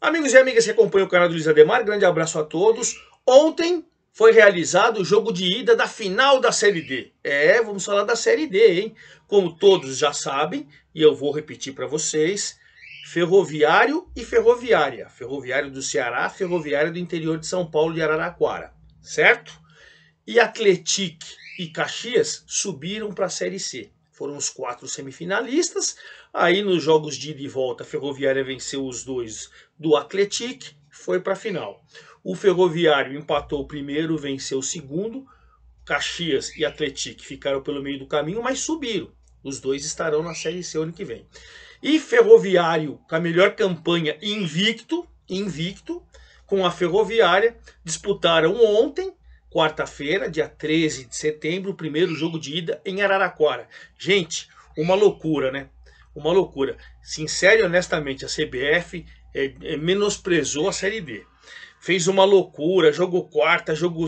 Amigos e amigas que acompanham o canal do Luiz Ademar, grande abraço a todos. Ontem foi realizado o jogo de ida da final da Série D. É, vamos falar da Série D, hein? Como todos já sabem, e eu vou repetir para vocês, Ferroviário e Ferroviária. Ferroviário do Ceará, Ferroviário do interior de São Paulo e Araraquara, certo? E Atletique e Caxias subiram para a Série C foram os quatro semifinalistas. Aí nos jogos de ida e volta, a Ferroviária venceu os dois do Atletic, foi para a final. O Ferroviário empatou o primeiro, venceu o segundo. Caxias e Atletic ficaram pelo meio do caminho, mas subiram. Os dois estarão na Série C ano que vem. E Ferroviário, com a melhor campanha invicto, invicto, com a Ferroviária, disputaram ontem quarta-feira, dia 13 de setembro, o primeiro jogo de ida em Araraquara. Gente, uma loucura, né? Uma loucura. Sincero e honestamente, a CBF é, é, menosprezou a Série B. Fez uma loucura, jogou quarta, jogou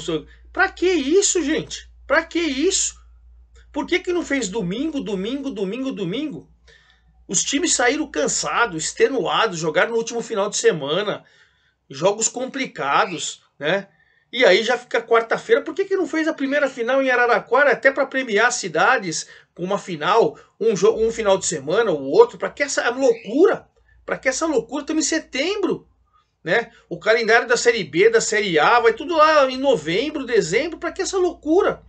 Pra que isso, gente? Pra que isso? Por que, que não fez domingo, domingo, domingo, domingo? Os times saíram cansados, extenuados, jogaram no último final de semana, jogos complicados, né? E aí já fica quarta-feira. Por que, que não fez a primeira final em Araraquara? Até para premiar cidades com uma final, um, um final de semana, o outro, para que essa loucura? Para que essa loucura também em setembro? Né? O calendário da Série B, da Série A, vai tudo lá em novembro, dezembro, para que essa loucura?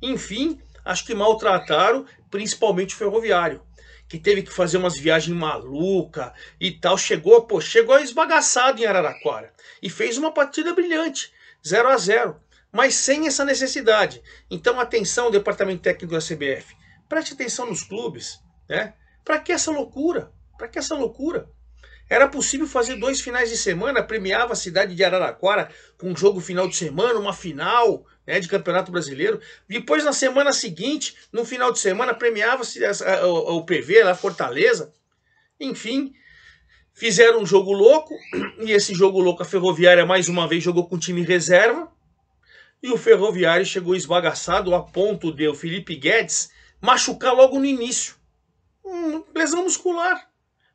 Enfim, acho que maltrataram principalmente o ferroviário, que teve que fazer umas viagens maluca e tal, chegou, pô, chegou esbagaçado em Araraquara e fez uma partida brilhante. 0 a 0 mas sem essa necessidade. Então, atenção, departamento técnico da CBF, preste atenção nos clubes, né? Para que essa loucura? Para que essa loucura? Era possível fazer dois finais de semana, premiava a cidade de Araraquara com um jogo final de semana, uma final né, de Campeonato Brasileiro. Depois, na semana seguinte, no final de semana, premiava-se o PV lá, Fortaleza. Enfim, Fizeram um jogo louco, e esse jogo louco a Ferroviária mais uma vez jogou com time reserva. E o Ferroviário chegou esbagaçado a ponto de o Felipe Guedes machucar logo no início. Um, lesão muscular.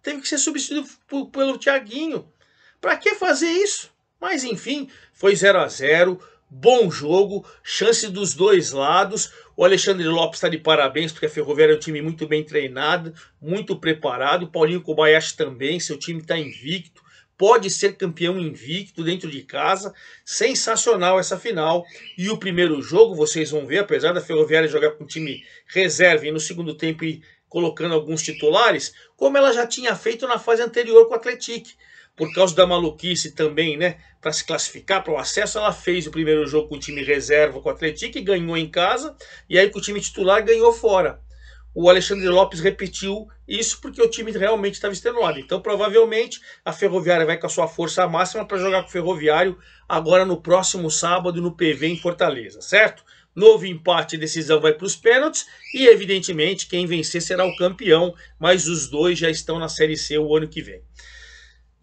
Teve que ser substituído pelo Thiaguinho. Para que fazer isso? Mas enfim, foi 0 a 0 bom jogo, chance dos dois lados. O Alexandre Lopes está de parabéns, porque a Ferroviária é um time muito bem treinado, muito preparado. O Paulinho Kobayashi também, seu time está invicto, pode ser campeão invicto dentro de casa. Sensacional essa final. E o primeiro jogo, vocês vão ver, apesar da Ferroviária jogar com o time reserva e no segundo tempo colocando alguns titulares, como ela já tinha feito na fase anterior com o Atlético por causa da maluquice também, né? Para se classificar para o acesso, ela fez o primeiro jogo com o time reserva com o Atlético e ganhou em casa, e aí com o time titular ganhou fora. O Alexandre Lopes repetiu isso porque o time realmente estava extenuado. Então, provavelmente, a Ferroviária vai com a sua força máxima para jogar com o Ferroviário agora no próximo sábado no PV em Fortaleza, certo? Novo empate e decisão vai para os pênaltis e, evidentemente, quem vencer será o campeão, mas os dois já estão na Série C o ano que vem.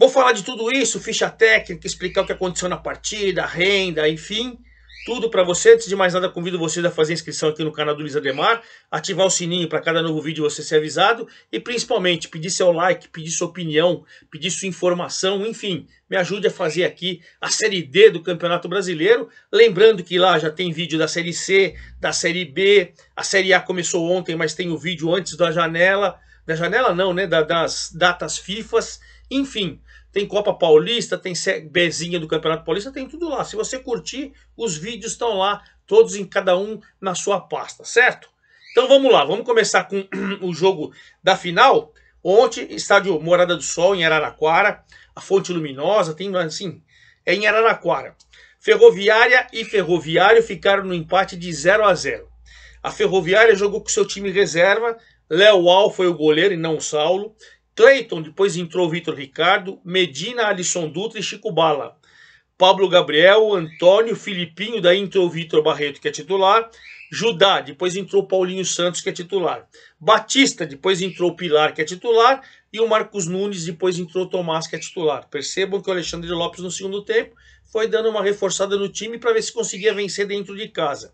Vou falar de tudo isso, ficha técnica, explicar o que aconteceu na partida, renda, enfim, tudo para você. Antes de mais nada, convido vocês a fazer inscrição aqui no canal do Luiz Ademar, ativar o sininho para cada novo vídeo você ser avisado e principalmente pedir seu like, pedir sua opinião, pedir sua informação, enfim, me ajude a fazer aqui a Série D do Campeonato Brasileiro. Lembrando que lá já tem vídeo da Série C, da Série B, a Série A começou ontem, mas tem o vídeo antes da janela, da janela não, né, das datas FIFAs, enfim. Tem Copa Paulista, tem Bezinha do Campeonato Paulista, tem tudo lá. Se você curtir, os vídeos estão lá, todos em cada um na sua pasta, certo? Então vamos lá, vamos começar com o jogo da final. Ontem, estádio Morada do Sol, em Araraquara, a Fonte Luminosa, tem assim, é em Araraquara. Ferroviária e Ferroviário ficaram no empate de 0 a 0. A Ferroviária jogou com seu time reserva, Léo Al foi o goleiro e não o Saulo. Clayton, depois entrou Vitor Ricardo, Medina, Alisson Dutra e Chico Bala. Pablo Gabriel, Antônio, Filipinho, daí entrou Vitor Barreto, que é titular. Judá, depois entrou Paulinho Santos, que é titular. Batista, depois entrou Pilar, que é titular. E o Marcos Nunes, depois entrou Tomás, que é titular. Percebam que o Alexandre Lopes, no segundo tempo, foi dando uma reforçada no time para ver se conseguia vencer dentro de casa.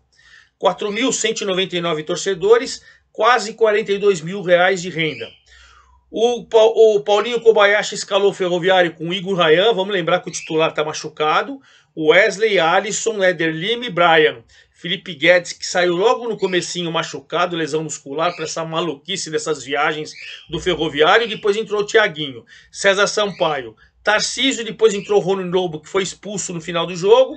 4.199 torcedores, quase 42 mil reais de renda. O, o Paulinho Kobayashi escalou o Ferroviário com Igor Rayan, vamos lembrar que o titular está machucado. Wesley, Alisson, Eder Lima e Brian. Felipe Guedes, que saiu logo no comecinho machucado, lesão muscular, para essa maluquice dessas viagens do Ferroviário. Depois entrou o Tiaguinho, César Sampaio, Tarcísio, depois entrou o Rony Lobo, que foi expulso no final do jogo.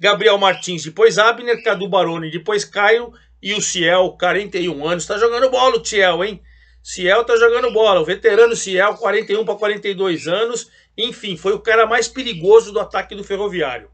Gabriel Martins, depois Abner, Cadu Baroni, depois Caio e o Ciel, 41 anos. Está jogando bola o Ciel, hein? Ciel tá jogando bola, o veterano Ciel, 41 para 42 anos, enfim, foi o cara mais perigoso do ataque do Ferroviário.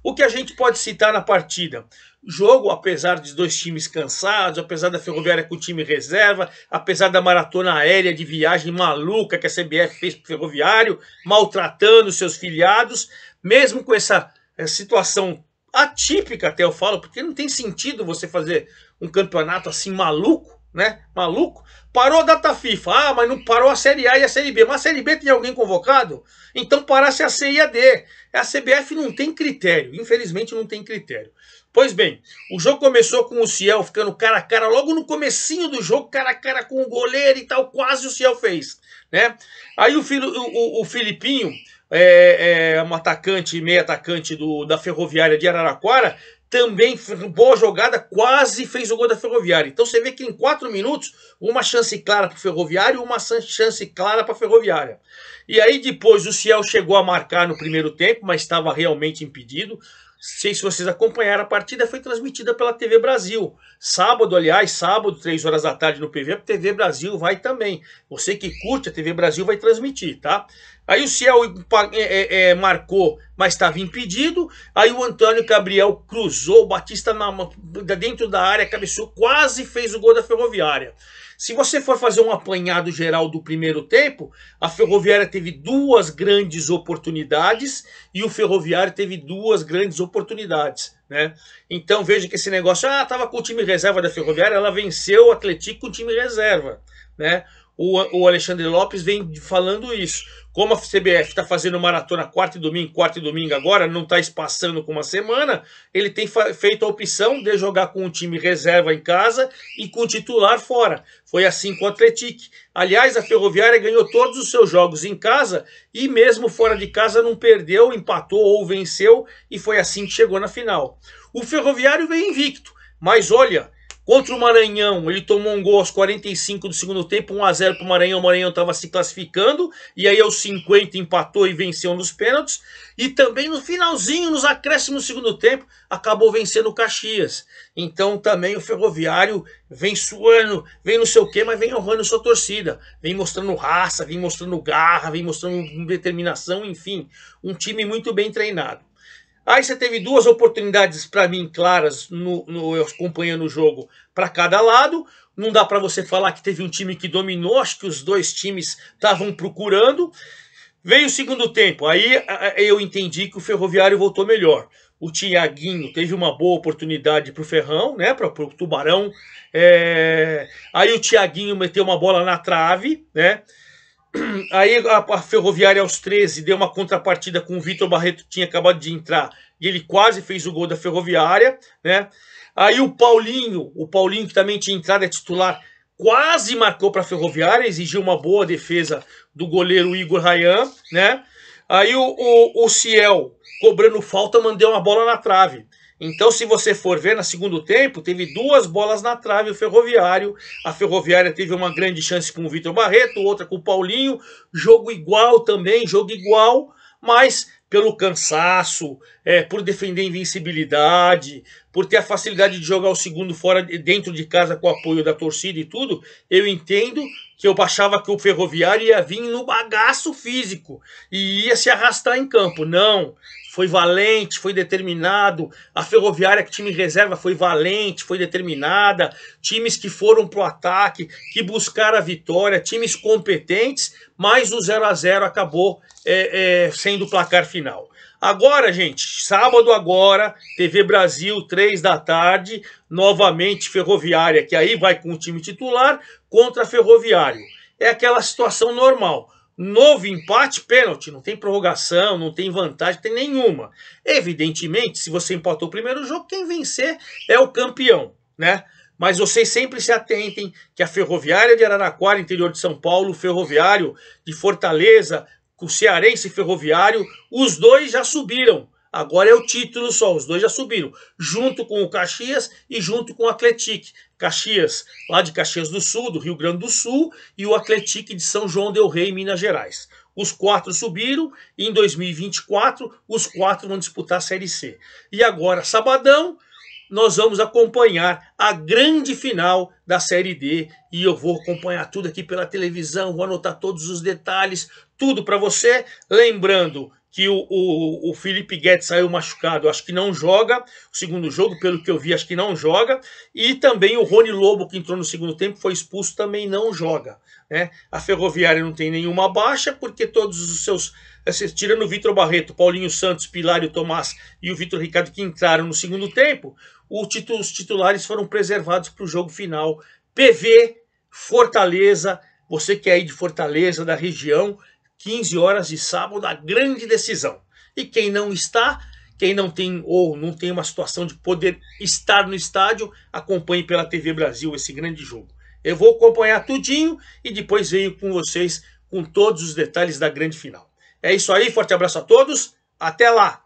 O que a gente pode citar na partida? Jogo, apesar de dois times cansados, apesar da Ferroviária com time reserva, apesar da maratona aérea de viagem maluca que a CBF fez para o Ferroviário, maltratando seus filiados, mesmo com essa eh, situação atípica, até eu falo, porque não tem sentido você fazer um campeonato assim maluco, né? Maluco? Parou a data FIFA. Ah, mas não parou a Série A e a Série B. Mas a Série B tem alguém convocado? Então parasse a C e a D. A CBF não tem critério. Infelizmente não tem critério. Pois bem, o jogo começou com o Ciel ficando cara a cara logo no comecinho do jogo, cara a cara com o goleiro e tal, quase o Ciel fez, né? Aí o, filo o, o, o Filipinho, é, é, um atacante, meio atacante do, da Ferroviária de Araraquara, também boa jogada, quase fez o gol da Ferroviária. Então você vê que em quatro minutos, uma chance clara para o Ferroviário, uma chance clara para a Ferroviária. E aí depois o Ciel chegou a marcar no primeiro tempo, mas estava realmente impedido sei se vocês acompanharam, a partida foi transmitida pela TV Brasil. Sábado, aliás, sábado, três horas da tarde no PV, a TV Brasil vai também. Você que curte, a TV Brasil vai transmitir, tá? Aí o Ciel é, é, marcou, mas estava impedido. Aí o Antônio Gabriel cruzou, o Batista na, dentro da área, cabeçou quase fez o gol da Ferroviária. Se você for fazer um apanhado geral do primeiro tempo, a Ferroviária teve duas grandes oportunidades e o Ferroviário teve duas grandes oportunidades. Né? Então veja que esse negócio, ah, estava com o time reserva da Ferroviária, ela venceu o Atlético com o time reserva. Né? O, o Alexandre Lopes vem falando isso. Como a CBF está fazendo maratona quarta e domingo, quarta e domingo agora, não está espaçando com uma semana, ele tem feito a opção de jogar com o time reserva em casa e com o titular fora. Foi assim com o Atletic. Aliás, a Ferroviária ganhou todos os seus jogos em casa e mesmo fora de casa não perdeu, empatou ou venceu e foi assim que chegou na final. O Ferroviário veio invicto, mas olha, Contra o Maranhão, ele tomou um gol aos 45 do segundo tempo, 1 a 0 para o Maranhão. O Maranhão estava se classificando, e aí aos 50 empatou e venceu nos pênaltis. E também no finalzinho, nos acréscimos do segundo tempo, acabou vencendo o Caxias. Então também o Ferroviário vem suando, vem não sei o quê, mas vem honrando sua torcida. Vem mostrando raça, vem mostrando garra, vem mostrando determinação, enfim. Um time muito bem treinado. Aí você teve duas oportunidades para mim claras, no, no, eu acompanhando o jogo para cada lado. Não dá para você falar que teve um time que dominou, acho que os dois times estavam procurando. Veio o segundo tempo, aí eu entendi que o Ferroviário voltou melhor. O Tiaguinho teve uma boa oportunidade para o Ferrão, né, para o Tubarão. É... Aí o Tiaguinho meteu uma bola na trave, né? Aí a, a, Ferroviária aos 13 deu uma contrapartida com o Vitor Barreto, que tinha acabado de entrar, e ele quase fez o gol da Ferroviária, né? Aí o Paulinho, o Paulinho que também tinha entrado é titular, quase marcou para a Ferroviária, exigiu uma boa defesa do goleiro Igor Rayan, né? Aí o, o, o Ciel, cobrando falta, mandou uma bola na trave. Então, se você for ver, no segundo tempo, teve duas bolas na trave o Ferroviário. A Ferroviária teve uma grande chance com o Vitor Barreto, outra com o Paulinho. Jogo igual também, jogo igual, mas pelo cansaço, é, por defender invencibilidade, por ter a facilidade de jogar o segundo fora dentro de casa com o apoio da torcida e tudo, eu entendo que eu achava que o Ferroviário ia vir no bagaço físico e ia se arrastar em campo. Não, foi valente, foi determinado. A Ferroviária, que time reserva, foi valente, foi determinada. Times que foram pro ataque, que buscaram a vitória, times competentes, mas o 0 a 0 acabou é, é, sendo o placar final. Agora, gente, sábado agora, TV Brasil, 3 da tarde, novamente Ferroviária, que aí vai com o time titular contra Ferroviário. É aquela situação normal. Novo empate, pênalti. Não tem prorrogação, não tem vantagem, tem nenhuma. Evidentemente, se você empatou o primeiro jogo, quem vencer é o campeão, né? Mas vocês sempre se atentem que a Ferroviária de Araraquara, interior de São Paulo, o Ferroviário de Fortaleza, com o Cearense Ferroviário, os dois já subiram. Agora é o título só, os dois já subiram, junto com o Caxias e junto com o Atletique. Caxias, lá de Caxias do Sul, do Rio Grande do Sul, e o Atletique de São João del Rei, Minas Gerais. Os quatro subiram e em 2024 os quatro vão disputar a Série C. E agora, sabadão, nós vamos acompanhar a grande final da Série D e eu vou acompanhar tudo aqui pela televisão, vou anotar todos os detalhes, tudo para você. Lembrando que o, o, o Felipe Guedes saiu machucado, acho que não joga. O segundo jogo, pelo que eu vi, acho que não joga. E também o Rony Lobo, que entrou no segundo tempo, foi expulso, também não joga. Né? A Ferroviária não tem nenhuma baixa, porque todos os seus. Eh, tirando o Vitor Barreto, Paulinho Santos, Pilário Tomás e o Vitor Ricardo, que entraram no segundo tempo, titu, os titulares foram preservados para o jogo final. PV, Fortaleza, você que é aí de Fortaleza, da região, 15 horas de sábado, a grande decisão. E quem não está, quem não tem ou não tem uma situação de poder estar no estádio, acompanhe pela TV Brasil esse grande jogo. Eu vou acompanhar tudinho e depois venho com vocês com todos os detalhes da grande final. É isso aí, forte abraço a todos, até lá!